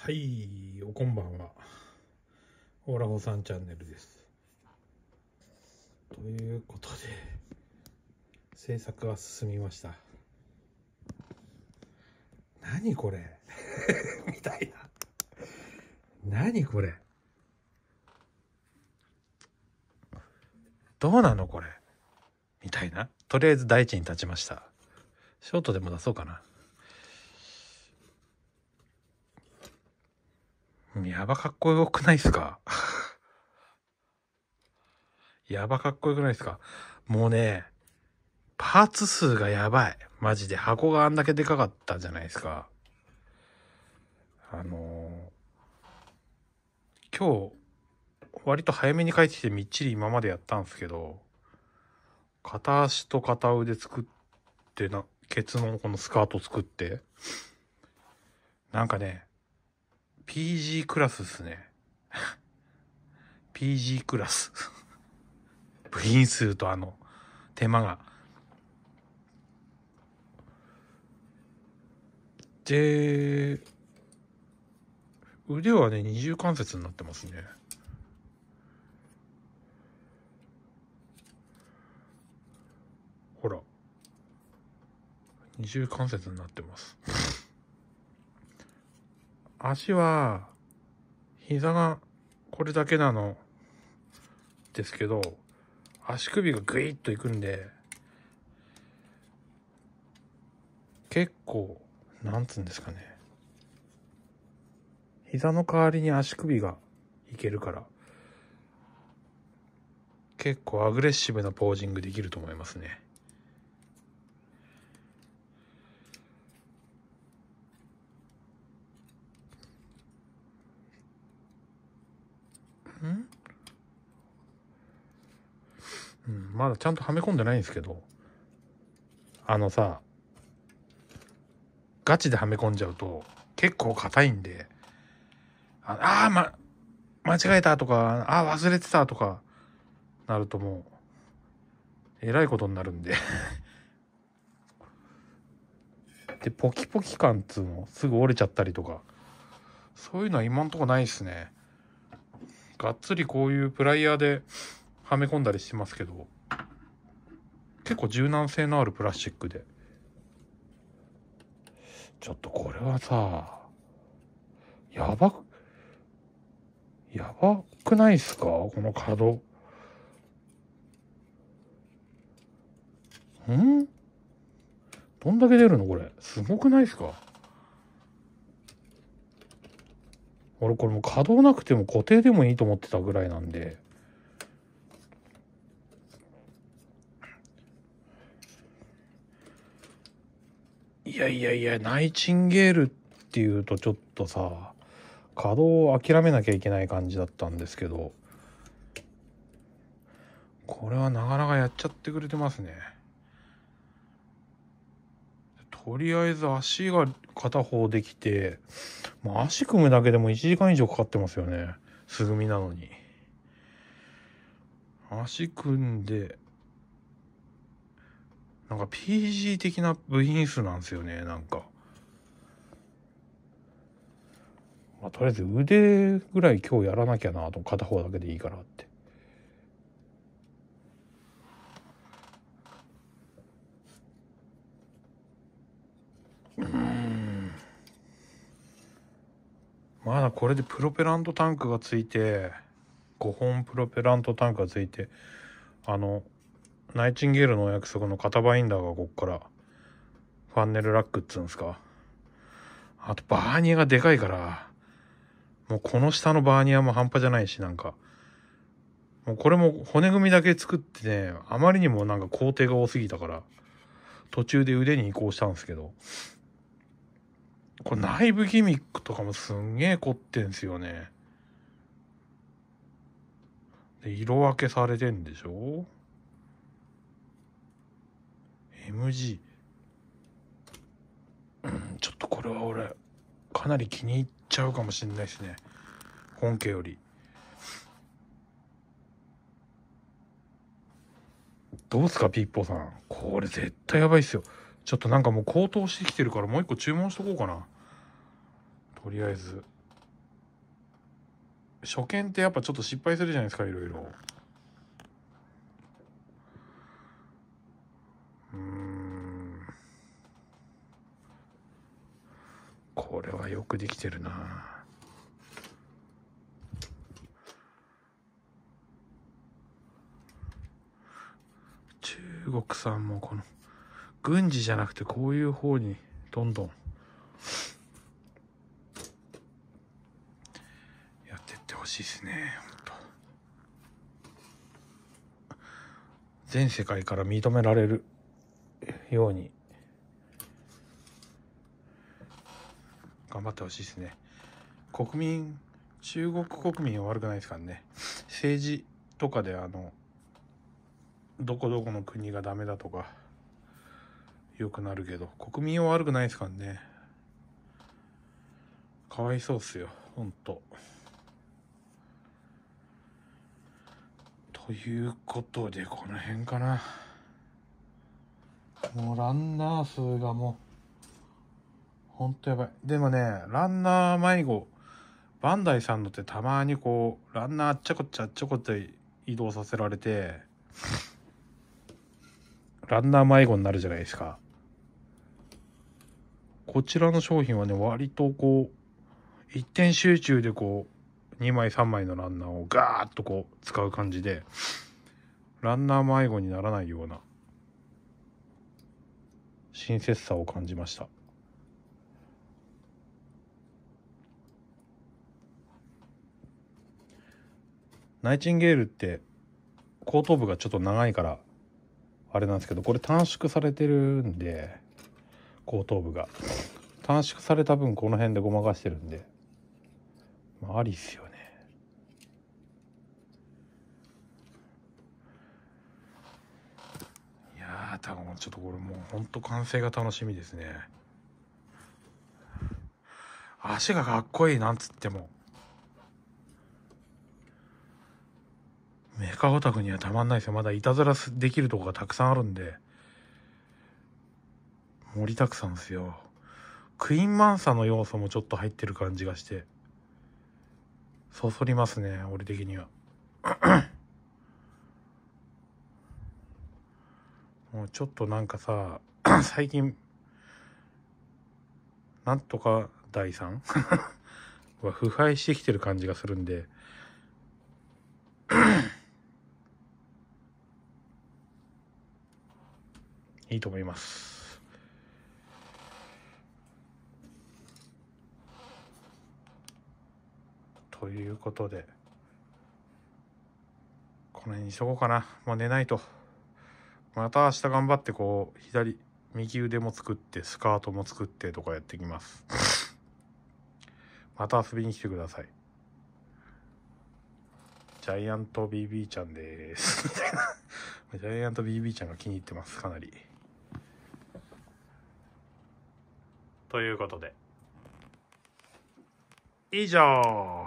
はい、おこんばんは。オーラゴさんチャンネルです。ということで、制作は進みました。何これ みたいな。何これどうなのこれみたいな。とりあえず第一に立ちました。ショートでも出そうかな。やばかっこよくないっすか やばかっこよくないっすかもうね、パーツ数がやばい。マジで箱があんだけでかかったじゃないですか。あのー、今日、割と早めに帰ってきてみっちり今までやったんですけど、片足と片腕作ってな、ケツのこのスカート作って、なんかね、PG クラスですね。PG クラス。部品数とあの、手間が。で、腕はね、二重関節になってますね。ほら。二重関節になってます。足は、膝がこれだけなのですけど、足首がグイッといくんで、結構、なんつうんですかね。膝の代わりに足首がいけるから、結構アグレッシブなポージングできると思いますね。うん、まだちゃんとはめ込んでないんですけどあのさガチではめ込んじゃうと結構硬いんでああ、ま、間違えたとかああ忘れてたとかなるともうえらいことになるんで でポキポキ感っつうのすぐ折れちゃったりとかそういうのは今んとこないっすねがっつりこういうプライヤーではめ込んだりしてますけど、結構柔軟性のあるプラスチックで。ちょっとこれはさ、やば、やばくないっすかこの角。んどんだけ出るのこれ。すごくないっすか俺これもう稼働なくても固定でもいいと思ってたぐらいなんで。やいやいや、ナイチンゲールっていうとちょっとさ、稼働を諦めなきゃいけない感じだったんですけど、これはなかなかやっちゃってくれてますね。とりあえず足が片方できて、まあ、足組むだけでも1時間以上かかってますよね。素組みなのに。足組んで、なんか PG 的な部品数なんですよね、なんか。まあ、とりあえず腕ぐらい今日やらなきゃなと、片方だけでいいからって。うんまだこれでプロペラントタンクがついて5本プロペラントタンクがついてあのナイチンゲールのお約束の型バインダーがこっから、ファンネルラックっつうんすか。あと、バーニアがでかいから、もうこの下のバーニアも半端じゃないし、なんか、もうこれも骨組みだけ作ってね、あまりにもなんか工程が多すぎたから、途中で腕に移行したんですけど、これ内部ギミックとかもすんげえ凝ってんすよね。で、色分けされてんでしょ MG ちょっとこれは俺かなり気に入っちゃうかもしれないですね本家よりどうすかピッポさんこれ絶対やばいっすよちょっとなんかもう高騰してきてるからもう一個注文しとこうかなとりあえず初見ってやっぱちょっと失敗するじゃないですかいろいろうんこれはよくできてるな中国産もこの軍事じゃなくてこういう方にどんどんやってってほしいですね全世界から認められるように頑張ってほしいですね。国民、中国国民は悪くないですからね。政治とかであの、どこどこの国がダメだとか、良くなるけど、国民は悪くないですからね。かわいそうっすよ、ほんと。ということで、この辺かな。もうランナー数がもう、ほんとやばい。でもね、ランナー迷子、バンダイさんのってたまにこう、ランナーあっちゃこっちゃあっちゃこっちゃ移動させられて、ランナー迷子になるじゃないですか。こちらの商品はね、割とこう、一点集中でこう、2枚3枚のランナーをガーッとこう、使う感じで、ランナー迷子にならないような親切さを感じました。ナイチンゲールって後頭部がちょっと長いからあれなんですけどこれ短縮されてるんで後頭部が短縮された分この辺でごまかしてるんでまあありっすよちょっとこれもうほんと完成が楽しみですね。足がかっこいいなんつっても。メカオタクにはたまんないですよ。まだいたずらできるとこがたくさんあるんで。盛りたくさんですよ。クイーンマンサの要素もちょっと入ってる感じがして。そそりますね、俺的には。もうちょっとなんかさ、最近、なんとか第三 は腐敗してきてる感じがするんで いいと思います。ということで、この辺にしとこうかな。もう寝ないと。また明日頑張ってこう、左、右腕も作って、スカートも作ってとかやってきます。また遊びに来てください。ジャイアント BB ちゃんです。ジャイアント BB ちゃんが気に入ってます、かなり。ということで。以上。